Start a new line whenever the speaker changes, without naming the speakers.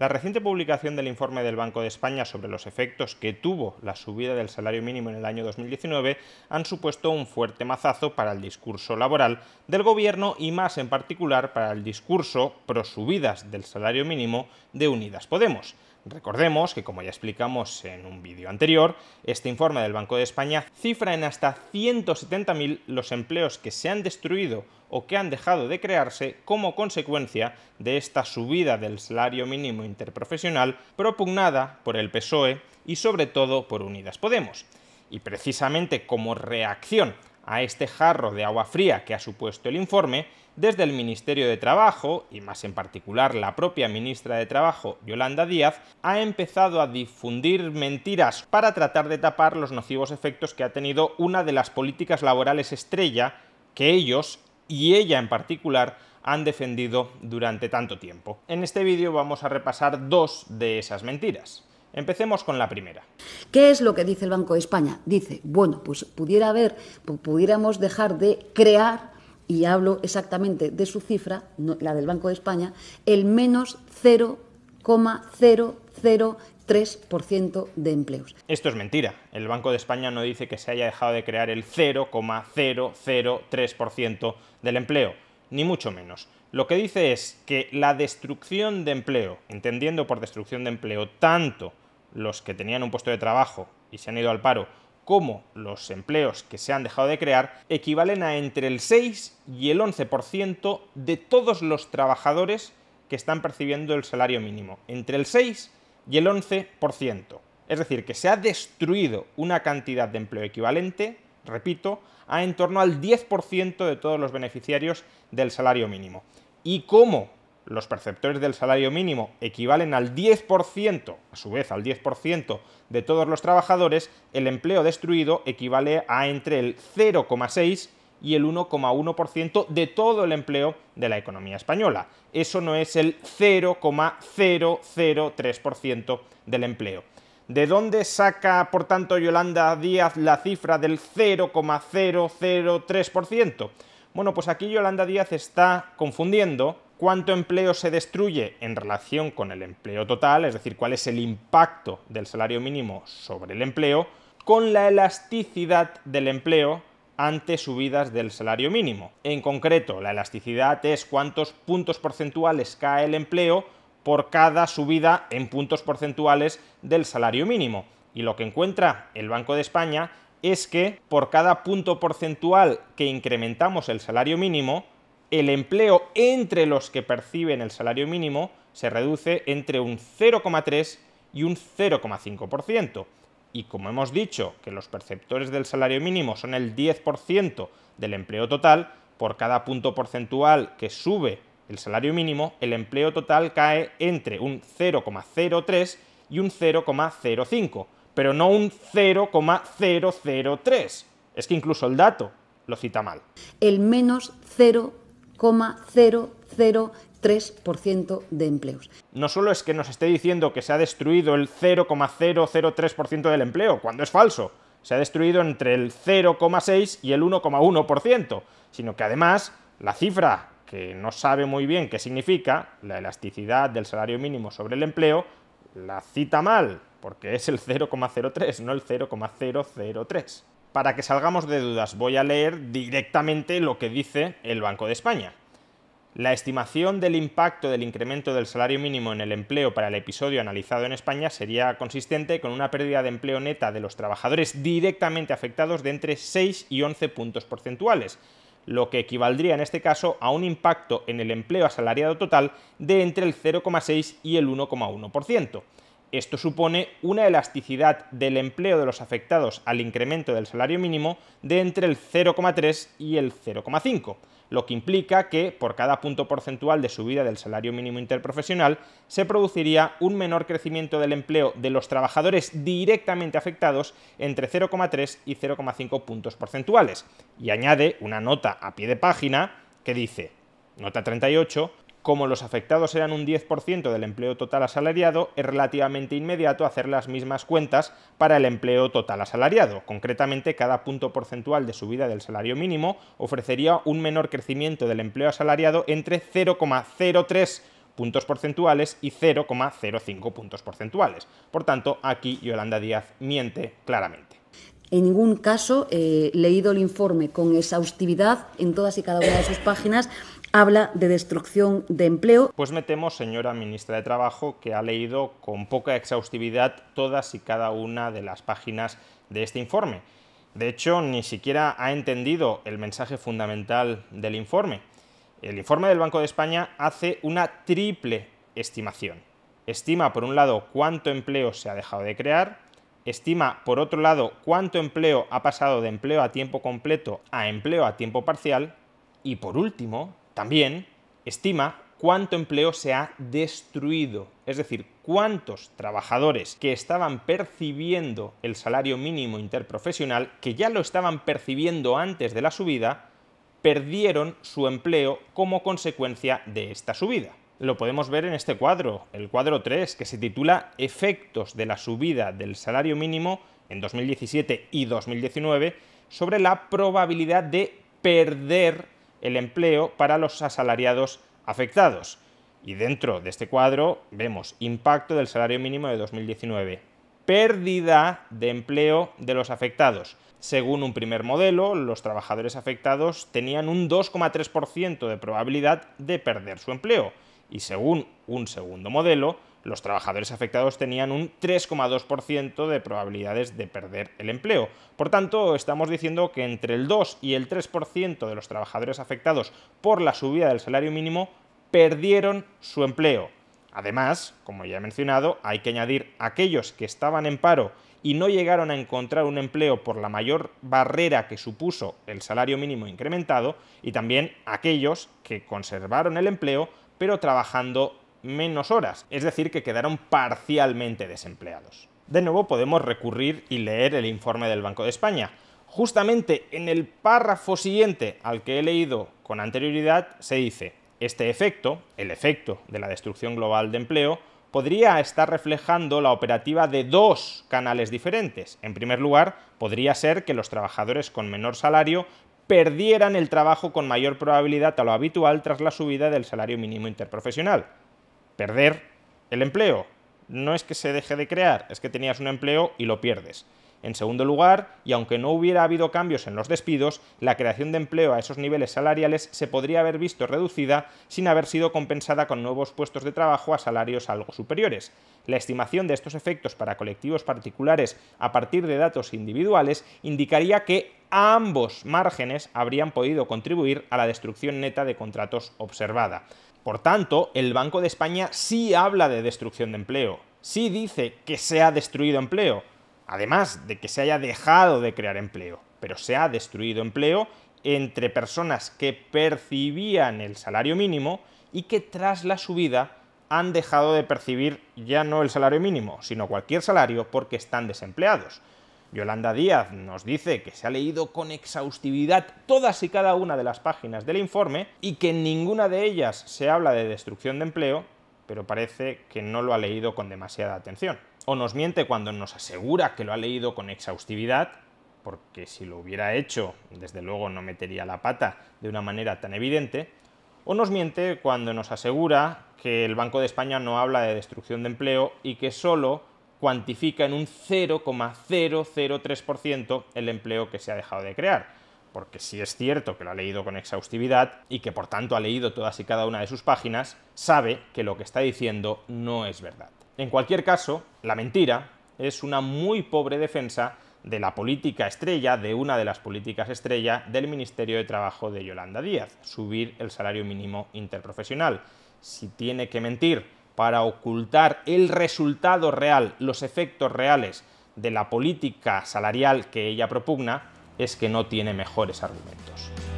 La reciente publicación del informe del Banco de España sobre los efectos que tuvo la subida del salario mínimo en el año 2019 han supuesto un fuerte mazazo para el discurso laboral del Gobierno y más en particular para el discurso pro subidas del salario mínimo de Unidas Podemos. Recordemos que, como ya explicamos en un vídeo anterior, este informe del Banco de España cifra en hasta 170.000 los empleos que se han destruido o que han dejado de crearse como consecuencia de esta subida del salario mínimo interprofesional propugnada por el PSOE y sobre todo por Unidas Podemos. Y precisamente como reacción a este jarro de agua fría que ha supuesto el informe, desde el Ministerio de Trabajo, y más en particular la propia ministra de Trabajo, Yolanda Díaz, ha empezado a difundir mentiras para tratar de tapar los nocivos efectos que ha tenido una de las políticas laborales estrella que ellos, y ella en particular, han defendido durante tanto tiempo. En este vídeo vamos a repasar dos de esas mentiras. Empecemos con la primera. ¿Qué es lo que dice el Banco de España? Dice, bueno, pues pudiera haber, pudiéramos dejar de crear, y hablo exactamente de su cifra, la del Banco de España, el menos 0,003% de empleos. Esto es mentira. El Banco de España no dice que se haya dejado de crear el 0,003% del empleo, ni mucho menos. Lo que dice es que la destrucción de empleo, entendiendo por destrucción de empleo tanto los que tenían un puesto de trabajo y se han ido al paro, como los empleos que se han dejado de crear, equivalen a entre el 6 y el 11% de todos los trabajadores que están percibiendo el salario mínimo. Entre el 6 y el 11%. Es decir, que se ha destruido una cantidad de empleo equivalente, repito, a en torno al 10% de todos los beneficiarios del salario mínimo. ¿Y cómo los perceptores del salario mínimo equivalen al 10%, a su vez al 10% de todos los trabajadores, el empleo destruido equivale a entre el 0,6 y el 1,1% de todo el empleo de la economía española. Eso no es el 0,003% del empleo. ¿De dónde saca, por tanto, Yolanda Díaz la cifra del 0,003%? Bueno, pues aquí Yolanda Díaz está confundiendo cuánto empleo se destruye en relación con el empleo total, es decir, cuál es el impacto del salario mínimo sobre el empleo, con la elasticidad del empleo ante subidas del salario mínimo. En concreto, la elasticidad es cuántos puntos porcentuales cae el empleo por cada subida en puntos porcentuales del salario mínimo. Y lo que encuentra el Banco de España es que por cada punto porcentual que incrementamos el salario mínimo, el empleo entre los que perciben el salario mínimo se reduce entre un 0,3 y un 0,5%. Y como hemos dicho que los perceptores del salario mínimo son el 10% del empleo total, por cada punto porcentual que sube el salario mínimo, el empleo total cae entre un 0,03 y un 0,05 pero no un 0,003. Es que incluso el dato lo cita mal. El menos 0,003% de empleos. No solo es que nos esté diciendo que se ha destruido el 0,003% del empleo, cuando es falso. Se ha destruido entre el 0,6 y el 1,1%, sino que además la cifra que no sabe muy bien qué significa, la elasticidad del salario mínimo sobre el empleo, la cita mal, porque es el 0,03, no el 0,003. Para que salgamos de dudas, voy a leer directamente lo que dice el Banco de España. La estimación del impacto del incremento del salario mínimo en el empleo para el episodio analizado en España sería consistente con una pérdida de empleo neta de los trabajadores directamente afectados de entre 6 y 11 puntos porcentuales, lo que equivaldría en este caso a un impacto en el empleo asalariado total de entre el 0,6 y el 1,1%. Esto supone una elasticidad del empleo de los afectados al incremento del salario mínimo de entre el 0,3 y el 0,5, lo que implica que por cada punto porcentual de subida del salario mínimo interprofesional se produciría un menor crecimiento del empleo de los trabajadores directamente afectados entre 0,3 y 0,5 puntos porcentuales. Y añade una nota a pie de página que dice, nota 38, como los afectados eran un 10% del empleo total asalariado, es relativamente inmediato hacer las mismas cuentas para el empleo total asalariado. Concretamente, cada punto porcentual de subida del salario mínimo ofrecería un menor crecimiento del empleo asalariado entre 0,03 puntos porcentuales y 0,05 puntos porcentuales. Por tanto, aquí Yolanda Díaz miente claramente. En ningún caso he eh, leído el informe con exhaustividad en todas y cada una de sus páginas habla de destrucción de empleo. Pues me temo, señora ministra de Trabajo, que ha leído con poca exhaustividad todas y cada una de las páginas de este informe. De hecho, ni siquiera ha entendido el mensaje fundamental del informe. El informe del Banco de España hace una triple estimación. Estima, por un lado, cuánto empleo se ha dejado de crear, estima, por otro lado, cuánto empleo ha pasado de empleo a tiempo completo a empleo a tiempo parcial, y por último, también estima cuánto empleo se ha destruido, es decir, cuántos trabajadores que estaban percibiendo el salario mínimo interprofesional, que ya lo estaban percibiendo antes de la subida, perdieron su empleo como consecuencia de esta subida. Lo podemos ver en este cuadro, el cuadro 3, que se titula Efectos de la subida del salario mínimo en 2017 y 2019 sobre la probabilidad de perder el empleo para los asalariados afectados. Y dentro de este cuadro vemos impacto del salario mínimo de 2019, pérdida de empleo de los afectados. Según un primer modelo, los trabajadores afectados tenían un 2,3% de probabilidad de perder su empleo y según un segundo modelo, los trabajadores afectados tenían un 3,2% de probabilidades de perder el empleo. Por tanto, estamos diciendo que entre el 2 y el 3% de los trabajadores afectados por la subida del salario mínimo perdieron su empleo. Además, como ya he mencionado, hay que añadir aquellos que estaban en paro y no llegaron a encontrar un empleo por la mayor barrera que supuso el salario mínimo incrementado y también aquellos que conservaron el empleo pero trabajando menos horas, es decir, que quedaron parcialmente desempleados. De nuevo podemos recurrir y leer el informe del Banco de España. Justamente en el párrafo siguiente al que he leído con anterioridad se dice, este efecto, el efecto de la destrucción global de empleo, podría estar reflejando la operativa de dos canales diferentes. En primer lugar, podría ser que los trabajadores con menor salario perdieran el trabajo con mayor probabilidad a lo habitual tras la subida del salario mínimo interprofesional perder el empleo. No es que se deje de crear, es que tenías un empleo y lo pierdes. En segundo lugar, y aunque no hubiera habido cambios en los despidos, la creación de empleo a esos niveles salariales se podría haber visto reducida sin haber sido compensada con nuevos puestos de trabajo a salarios algo superiores. La estimación de estos efectos para colectivos particulares a partir de datos individuales indicaría que ambos márgenes habrían podido contribuir a la destrucción neta de contratos observada. Por tanto, el Banco de España sí habla de destrucción de empleo, sí dice que se ha destruido empleo, además de que se haya dejado de crear empleo, pero se ha destruido empleo entre personas que percibían el salario mínimo y que tras la subida han dejado de percibir ya no el salario mínimo, sino cualquier salario porque están desempleados. Yolanda Díaz nos dice que se ha leído con exhaustividad todas y cada una de las páginas del informe y que en ninguna de ellas se habla de destrucción de empleo, pero parece que no lo ha leído con demasiada atención. O nos miente cuando nos asegura que lo ha leído con exhaustividad, porque si lo hubiera hecho, desde luego no metería la pata de una manera tan evidente, o nos miente cuando nos asegura que el Banco de España no habla de destrucción de empleo y que solo cuantifica en un 0,003% el empleo que se ha dejado de crear. Porque si es cierto que lo ha leído con exhaustividad y que por tanto ha leído todas y cada una de sus páginas, sabe que lo que está diciendo no es verdad. En cualquier caso, la mentira es una muy pobre defensa de la política estrella, de una de las políticas estrella del Ministerio de Trabajo de Yolanda Díaz, subir el salario mínimo interprofesional. Si tiene que mentir para ocultar el resultado real, los efectos reales de la política salarial que ella propugna, es que no tiene mejores argumentos.